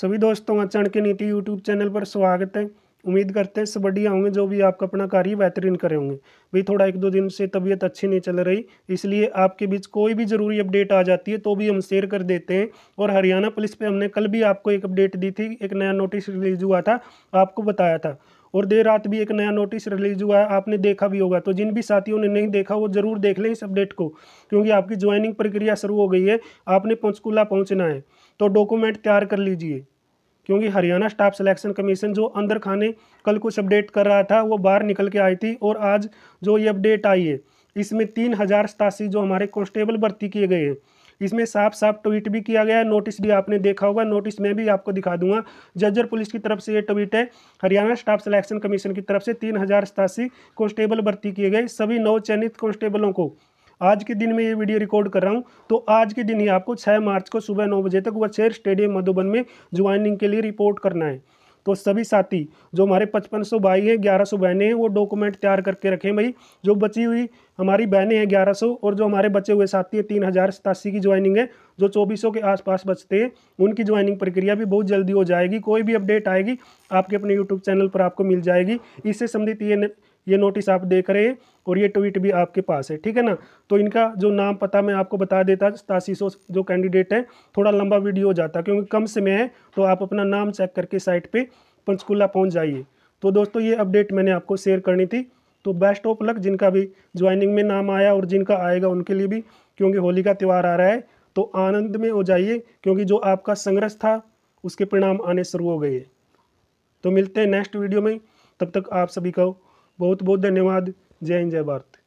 सभी दोस्तों अचण के नीति यूट्यूब चैनल पर स्वागत है उम्मीद करते हैं सब बढ़िया होंगे जो भी आपका अपना कार्य बेहतरीन करे होंगे भाई थोड़ा एक दो दिन से तबीयत अच्छी नहीं चल रही इसलिए आपके बीच कोई भी ज़रूरी अपडेट आ जाती है तो भी हम शेयर कर देते हैं और हरियाणा पुलिस पे हमने कल भी आपको एक अपडेट दी थी एक नया नोटिस रिलीज हुआ था आपको बताया था और देर रात भी एक नया नोटिस रिलीज हुआ है आपने देखा भी होगा तो जिन भी साथियों ने नहीं देखा वो जरूर देख लें इस अपडेट को क्योंकि आपकी ज्वाइनिंग प्रक्रिया शुरू हो गई है आपने पंचकूला पहुँचना है तो डॉक्यूमेंट तैयार कर लीजिए क्योंकि हरियाणा स्टाफ सिलेक्शन कमीशन जो अंदर खाने कल कुछ अपडेट कर रहा था वो बाहर निकल के आई थी और आज जो ये अपडेट आई है इसमें तीन हज़ार सतासी जो हमारे कॉन्स्टेबल भर्ती किए गए हैं इसमें साफ साफ ट्वीट भी किया गया नोटिस भी आपने देखा होगा नोटिस में भी आपको दिखा दूंगा जज्जर पुलिस की तरफ से ये ट्वीट है हरियाणा स्टाफ सिलेक्शन कमीशन की तरफ से तीन हज़ार सतासी कॉन्स्टेबल भर्ती किए गए सभी नवचयनित कॉन्स्टेबलों को आज के दिन में ये वीडियो रिकॉर्ड कर रहा हूँ तो आज के दिन ही आपको 6 मार्च को सुबह नौ बजे तक वह शेर स्टेडियम मधुबन में ज्वाइनिंग के लिए रिपोर्ट करना है तो सभी साथी जो हमारे पचपन सौ भाई हैं ग्यारह सौ बहनें हैं वो डॉक्यूमेंट तैयार करके रखें भाई जो बची हुई हमारी बहनें हैं ग्यारह सौ और जो हमारे बचे हुए साथी हैं तीन हज़ार सतासी की ज्वाइनिंग है जो चौबीस सौ के आसपास बचते हैं उनकी ज्वाइनिंग प्रक्रिया भी बहुत जल्दी हो जाएगी कोई भी अपडेट आएगी आपके अपने यूट्यूब चैनल पर आपको मिल जाएगी इससे संबंधित ये ये नोटिस आप देख रहे हैं और ये ट्वीट भी आपके पास है ठीक है ना तो इनका जो नाम पता मैं आपको बता देता सौ जो कैंडिडेट है थोड़ा लंबा वीडियो हो जाता क्योंकि कम समय है तो आप अपना नाम चेक करके साइट पर पंचकूला पहुँच जाइए तो दोस्तों ये अपडेट मैंने आपको शेयर करनी थी तो बेस्ट ऑफ लक जिनका भी ज्वाइनिंग में नाम आया और जिनका आएगा उनके लिए भी क्योंकि होली का त्यौहार आ रहा है तो आनंद में हो जाइए क्योंकि जो आपका संघर्ष था उसके परिणाम आने शुरू हो गए तो मिलते हैं नेक्स्ट वीडियो में तब तक आप सभी को बहुत बहुत धन्यवाद जय हिंद जय भारत